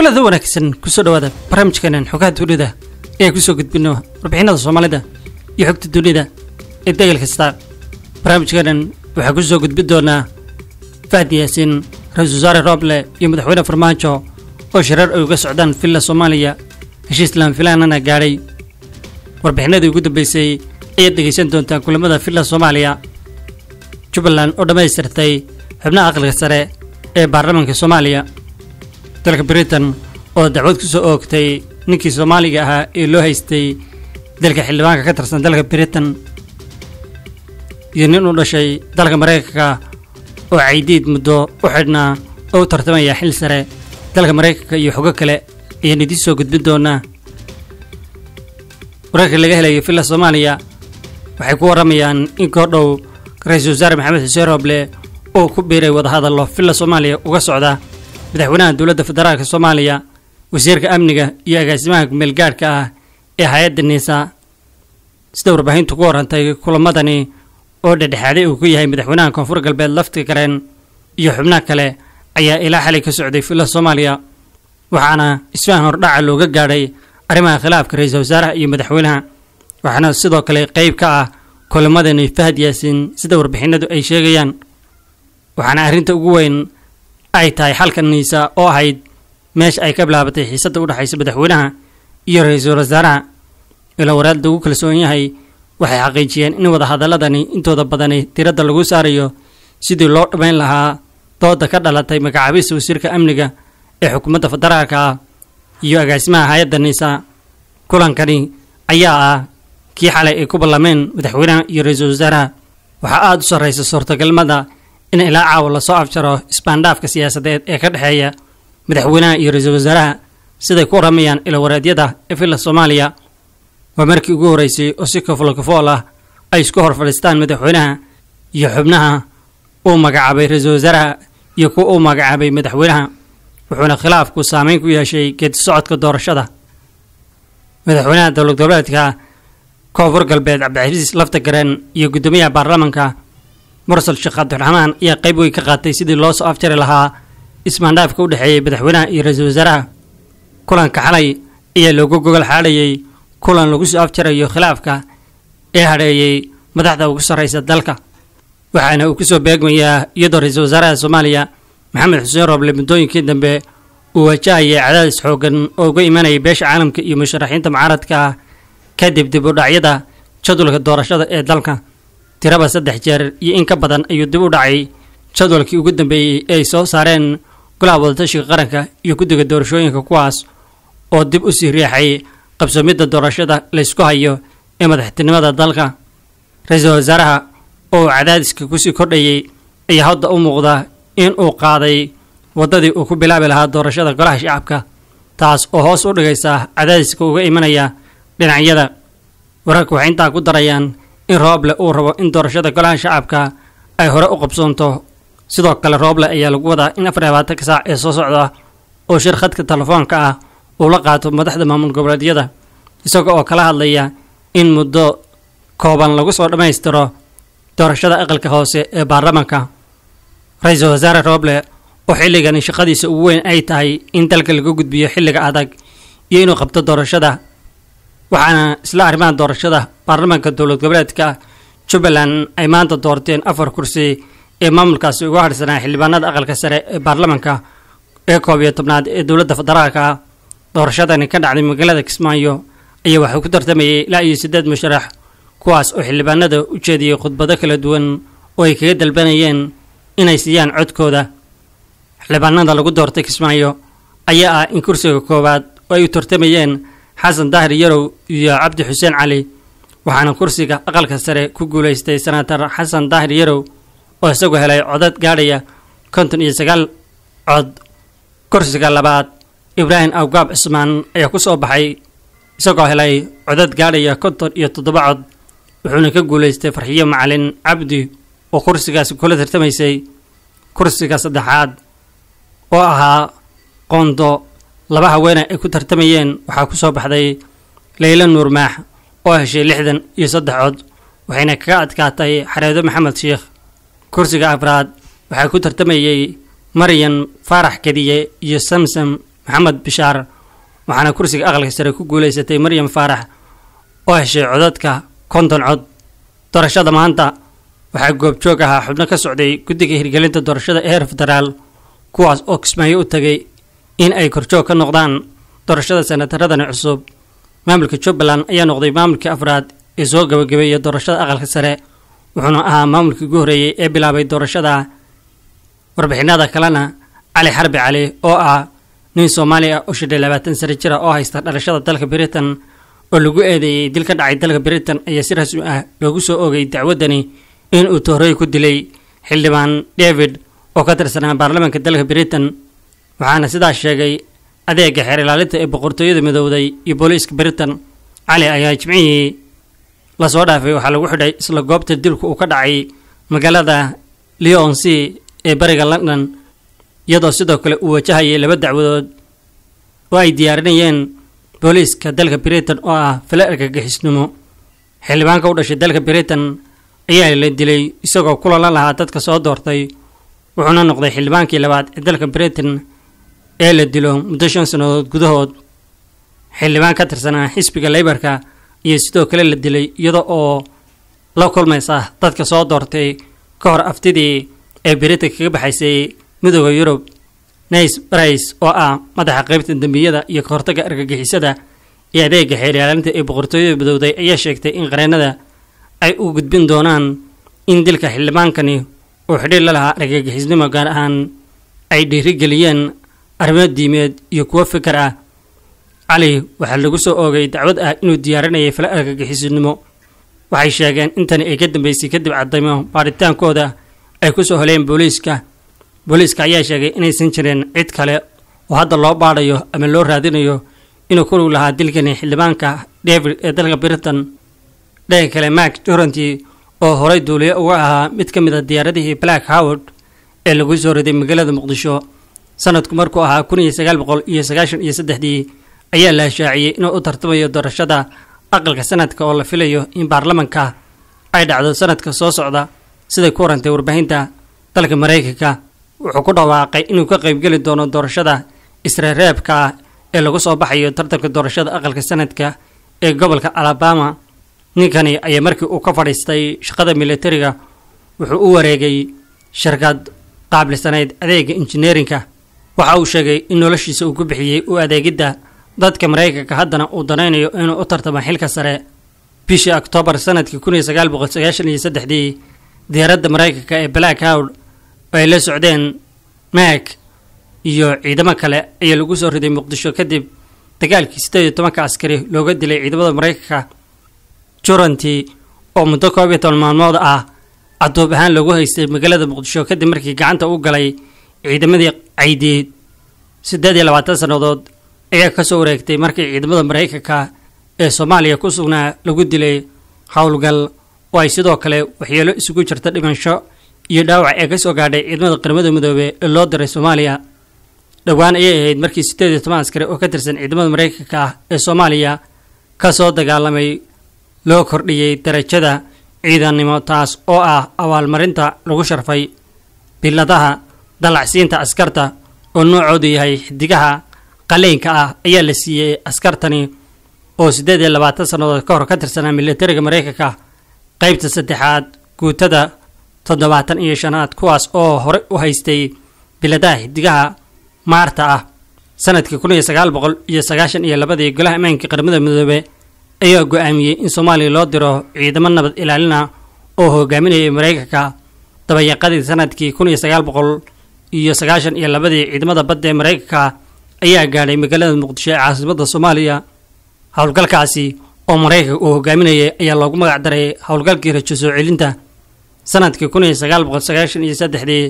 kulada wanaagsan kusoo dhowaada barnaamijkeenan xogaha dunida ee ay kusoo gudbino warbixinada soomaalida iyo xogta dunida ee degel kasta barnaamijkeenan waxaa soo gudbin doonaa fahdi yaasiin ra-isul wasaare rooble iyo madaxweyne farmaajo oo shirar ay uga socdaan villa soomaaliya heshiis laanfilaanana gaadhay warbixinadii ugu dambaysay ayaad dhegaysan doontaan kulamada villa soomaaliya jubbaland oo dhammaystirtay xubnaha aqalka sare ee baarlamaanka soomaaliya dalka britain oo dacwad ku soo oogtay ninkii soomaaliga ahaa ee loo haystay dalka xildhibaanka ka tirsan dalka britain iyo nin u dhashay dalka maraykanka oo caydiid muddo u xidhnaa oo u tartamaya xil sare dalka maraykanka iyo xogo kale ayaan idiin soo gudbin doonaa wararka laga helayo villa soomaaliya waxay ku warramayaan in koordhow ra-iisul wasaare maxamed xuseen rooble uu ku biiray wadahadallo villa soomaaliya uga socda madaxweynaha dowladda federaalk soomaaliya wasiirka amniga iyo agaasimaha kumeelgaadhka ah ee hay-adda niisa sida warbaahintu ku warantay kulamadani oo dhexdhexaaday uu ku yahay madaxweynaha koonfur galbeed lafti gareen iyo xubnaha kale ayaa ilaa xalay ka socday villa soomaaliya waxaana isfahan hordhaca looga gaadhay arrimaha khilaafka ra iisal wasaaraha iyo madaxweynaha waxaana sidoo kale qeyb ka ah kulamadani fahad yaasiin sida warbixinadu ay sheegayaan waxaana arrinta ugu weyn ay tahay xalka niisa oo ahayd meesha ay ka bilaabatay xiisadda u dhexaysa madaxweynaha iyo ra-iisul wasaaraha ilaa waraadda ugu kalsoon yahay waxay xaqiijiyeen in wadahadaladani intooda badani tirada lagu saarayo sidii loo dhammayn lahaa dooda ka dhalatay magacaabista wasiirka amniga ee xukuumadda federaalka ah iyo agaasimaha hay-adda niisa kulankani ayaa ah kii xalay ay ku ballameen madaxweynaha iyo ra-iisul wasaaraha waxaa aada u sarraysa suurtagalnimada in ilaa caawa lasoo afjaro isbaandhaafka siyaasadeed ee ka dhexeeya madaxweynaha iyo ra iisal wasaaraha siday ku ramayaan ilowaraedyada ee filla soomaaliya waa markii ugu horreysay oo si kafoolkafool ah ay isku hor fadhiistaan madaxweynaha iyo xubnaha uu magacaabay ra-iisul wasaaraha iyo kuwa uu magacaabay madaxweynaha wuxuuna khilaafku saameyn ku yeeshay geedi socodka doorashada madaxweynaha dowlad goboleedka koonfur galbeed cabdicasiis lafta gareen iyo guddoomiyaha baarlamanka mursal sheekh cabdiraxmaan ayaa qeyb weyn ka qaatay sidii loo soo afjari lahaa ismaandhaafka u dhexeeyay madaxweynaha iyo ra-iisul wasaaraha kulanka xalay ayaa loogu gogol xaadhayay kulan lagu soo afjarayo khilaafka ee hadheeyay madaxda ugu sarraysa dalka waxaana uu kusoo beegmayaa iyadoo ra-iisul wasaaraha soomaaliya maxamed xuseen rooble muddooyinkii dambe uu wajahayay cadaadis xoogan oo uga imanaya beesha caalamka iyo musharaxiinta mucaaradka ah kadib dib u dhacyada jadulka doorashada ee dalka tiraba saddex jeer iyo in ka badan ayuu dib u dhacay jadwalkii ugu dambeeyey ee ay soo saareen golaha wadatashiga qaranka iyo guddiga doorashooyinka kuwaas oo dib u sii riixay qabsoomidda doorashada laysku hayo ee madaxtinimada dalka ra-iisul wasaaraha oo cadaadiska kusii kordhayay ayaa hadda u muuqda in uu qaaday waddadii uu ku bilaabi lahaa doorashada golaha shacabka taas oo hoos u dhigaysa cadaadiska uga imanaya dhinacyada wararka waxay intaa ku darayaan in rooble uu rabo in doorashada golaha shacabka ay hore u qabsoonto sidoo kale rooble ayaa lagu wadaa in afar labaatanka saac ee soo socda oo shir khadka telefoonka ah uu la qaato madaxda maamul goboleedyada isaga oo kala hadlaya in muddo kooban lagu soo dhammaystiro doorashada aqalka hoose ee baarlamaanka ra-iisul wasaare rooble oo xilligani shaqadiisa ugu weyn ay tahay in dalka laga gudbiyo xilliga adag iyo inuu qabto doorashada waxaana isla arrimaha doorashada baarlamaanka dowlad goboleedka jubbaland ay maanta doorteen afar kursi ee maamulkaasi uga harsanaa xildhibaanada aqalka sare ee baarlamaanka ee koob iyo tobnaad ee dowladda federaalka doorashadani ka dhacday magaalada kismaayo ayaa waxaa ku tartamayay ilaa iyo siddeed musharax kuwaas oo xildhibaanada u jeediyey khudbado kala duwan oo ay kaga dalbanayeen inay siiyaan codkooda xildhibaanada lagu doortay kismaayo ayaa ah in kursiga koowaad oo ay u tartamayeen xasan daahir yarow iyo cabdi xuseen cali waxaana kursiga aqalka sare ku guulaystay senatar xasan daahir yarow oo isagu helay codad gaadhaya konton iyo sagaal cod kursiga labaad ibraahim awgaab cismaan ayaa ku soo baxay isagoo helay codad gaadhaya konton iyo toddoba cod wuxuuna ka guulaystay farxiyo macalin cabdi oo kursigaasi kula tartamaysay kursiga saddexaad oo ahaa qoondo laba haweene ay ku tartamayeen waxaa ku soo baxday leyla nuur maax oo heshay lixdan iyo saddex cod waxayna kaga adkaatay xareedo maxamed sheekh kursiga afraad waxaa ku tartamayey maryan faarax kadiye iyo samsam maxamed bishaar waxaana kursiga aqalka sare ku guulaysatay maryam faarax oo heshay codadka konton cod doorashada maanta waxaa goobjoog ahaa xubno ka socday guddiga hirgelinta doorashada ee heer federaal kuwaas oo kismaayo u tagay in ay korjoog ka noqdaan doorashada sanataradan cusub maamulka jubbaland ayaa noqday maamulkii afraad ee soo gabagabeeya doorashada aqalka sare wuxuuna ahaa maamulkii ugu horreeyey ee bilaabay doorashada warbixinada kalena cali xarbi cali oo ah nin soomaali ah oo shidhay labaatan sare jira oo haysta dhalashada dalka britain oo lagu eedeeyey dil ka dhacay dalka britain ayaa si rasmi ah loogu soo oogay dacwadani inuu tohorey ku dilay xildhibaan david oo ka tirsanaa baarlamaanka dalka britain waxaana sidaas sheegay adeega xeer ilaalinta ee boqortooyada midowday iyo booliiska britain cali ayaa jimcihii lasoo dhaafay waxaa lagu xidhay isla goobta dilku uu ka dhacay magaalada c ee bariga london iyadoo sidoo kale uu wajahayay laba dacwadood oo ay diyaarinayeen booliiska dalka britain oo ah fala argagixisnimo xildhibaanka u dhashay dalka britain ayaa la dilay isagoo kulalan lahaa dadka soo doortay wuxuuna noqday xildhibaankii labaad ee dalka britain ee la dilo muddo shan sannadood gudahood xildhibaan ka tirsanaa xisbiga leybarka iyo sidoo kale la dilay iyada oo la kulmaysa dadka soo doortay ka hor aftidii ee berita kaga baxaysay midooda yurub nays barays oo ah madaxa qeybta dembiyada iyo kahortagga argagixisada iyo adeega xeeryaalinta ee boqortooyada midowday ayaa sheegtay in qareennada ay u gudbin doonaan in dilka xildhibaankani uu xidhiir la lahaa argagixisnimo gaar ahaan ay dhiirigeliyeen arrimo diimeed iyo kuwo fikar ah cali waxaa lagu soo oogay dacwad ah inuu diyaarinayay fala argagixisinimo waxay sheegeen intani ay ka dambeysay kadib cadeymo baaritaankooda ay ku soo holeen booliiska booliiska ayaa sheegay inaysan jireen cid kale oo hadda loo baadhayo ama loo raadinayo inuu ku lug lahaa dilkani xildhibaanka david ee dalka britain dhanka kale mark joranty oo horay duuliyo uga ahaa mid ka mid a ah diyaaradihii black howard ee lagu soo riday magaalada muqdisho sanadku markuu ahaa kun iyo sagaal boqol iyo sagaashan iyo saddexdii ayaa la hashaaciyey inuu u tartamayo doorashada aqalka sanadka oo la filayo in baarlamanka ay dhacdo sanadka soo socda siday ku warantay warbaahinta dalka maraykanka wuxuu ku dhawaaqay inuu ka qaybgeli doono doorashada isreereebka ah ee lagu soo baxayo tartanka doorashada aqalka sanadka ee gobolka alabama ninkani ayaa markii uu ka fadhiistay shaqada militariga wuxuu u wareegay shirkad qaablisanayd adeega injineerinka waxa uu sheegay in noloshiisa uu ku bixiyey u adeegidda dadka maraykanka haddana uu danaynayo inuu u tartamo xilka sare bishii oktoobar sanadkii kun sagaal boqol sagaashan iyo saddexdii diyaaradda maraykanka ee black howl ay la socdeen maag iyo ciidamo kale ayaa lagu soo riday muqdisho kadib dagaalkii siddeed iyo tobanka askari looga dilay ciidamada maraykanka juranti oo muddo koob iyo toban maalmood ah caduub ahaan loogu haystay magaalada muqdisho kadib markii gacanta u galay ciidamadii caydeed siddeed iyo labaatan sannadood ayaa ka soo wareegtay markii ciidamada maraykanka ee soomaaliya ku sugnaa lagu dilay howlgal oo ay sidoo kale waxyeelo isugu jirta dhimasho iyo dhaawac ee ka soo gaadhay ciidamada qaramada midoobe ee loo diray soomaaliya dhowaan ayay ahayd markii siddeed iyo toban askari oo ka tirsan ciidamada maraykanka ah ee soomaaliya ka soo dagaalamay loo kordhiyey darajada ciidannimo taas oo ah abaalmarinta lagu sharfay biladaha dallacsiinta askarta oo noocoodu yahay xidigaha qaleynka ah ayaa la siiyey askartani oo siddeed iyo labaatan sannadood ka hor ka tirsanaa milatariga maraykanka qaybta saddexaad guutada toddobaatan iyo shanaad kuwaas oo hore u haystay biladaha xidigaha maarta ah sanadkii kun iyo sagaal boqol iyo sagaashan iyo labadii golaha ammaankii qarmada midoobe ayaa go-aamiyey in soomaaliya loo diro ciidamo nabad ilaalina oo hogaaminayay maraykanka dabayaqadii sanadkii kun iyo sagaal boqol iyo sagaashan iyo labadii ciidamada badda ee maraykanka ayaa gaadhay magaalada muqdisho ee caasimada soomaaliya howlgalkaasi oo maraykanka uu hogaaminayay ayaa loogu magac daray howlgalkii rajo soo celinta sanadkii kun iyo sagaal boqol sagaashan iyo saddexdii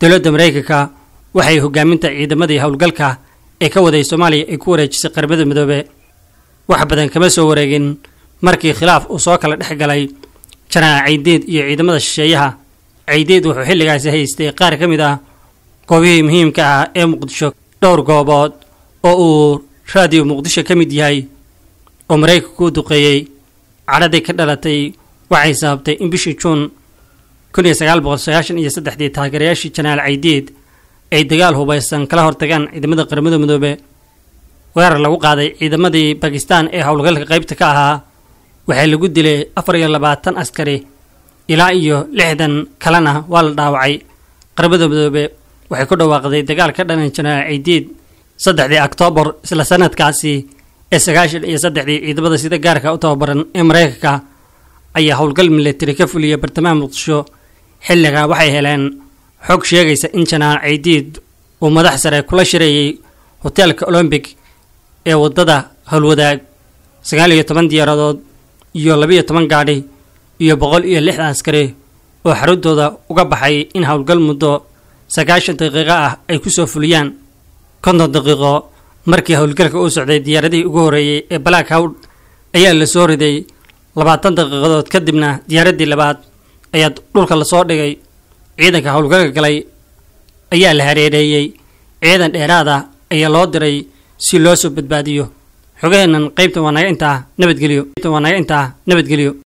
dowladda maraykanka waxay hogaaminta ciidamadii howlgalka ee ka waday soomaaliya ay ku wareejisay qaramada midoobe wax badan kama soo wareegin markii khilaaf uu soo kala dhex galay janaaca caydeed iyo ciidamada shisheeyaha caydeed wuxuu xilligaasi haystay qaar ka mid ah goobihii muhiimka ah ee muqdisho dhowr goobood oo uu raadio muqdisho ka mid yahay oo maraykanku u duqeeyey cadhadii ka dhalatay waxay sababtay in bishii juun kun iyo sagaal boqol sagaashan iyo saddexdii taageerayaashii janaal caydiid ay dagaal hubaysan kala hortagaan ciidamada qaramada midoobe weerar lagu qaaday ciidamadii bakistan ee howlgalka qaybta ka ahaa waxaa lagu dilay afar iyo labaatan askari ilaa iyo lixdan kalena waa la dhaawacay qaramada midoobe waxay ku dhawaaqday dagaal ka dhanan janaax ciidiid saddexdii oktoobar isla sanadkaasi ee sagaashan iyo saddexdii ciidamada sida gaarka u tababaran ee mareykanka ayaa howlgal milatari ka fuliyay bartamaha muqdisho xilligaa waxay heleen xog sheegaysa in janaal ciidiid uu madax sare kula shareeyey hoteelka olombic ee waddada howlwadaag sagaal iyo toban diyaaradood iyo labaiyo toban gaadhi iyo boqol iyo lixdan askari oo xaruntooda uga baxay in howlgal muddo sagaashan daqiiqo ah ay kusoo fuliyaan konton daqiiqo markii howlgalka uu socday diyaaradihii ugu horeeyey ee black howd ayaa lasoo riday labaatan daqiiqadood kadibna diyaaraddii labaad ayaa dhulka lasoo dhigay ciidanka howlgalka galay ayaa la hareereeyey ciidan dheeraad ah ayaa loo diray si loo soo badbaadiyo xogaheennan qaybtan waa naga intaa nabadgelyo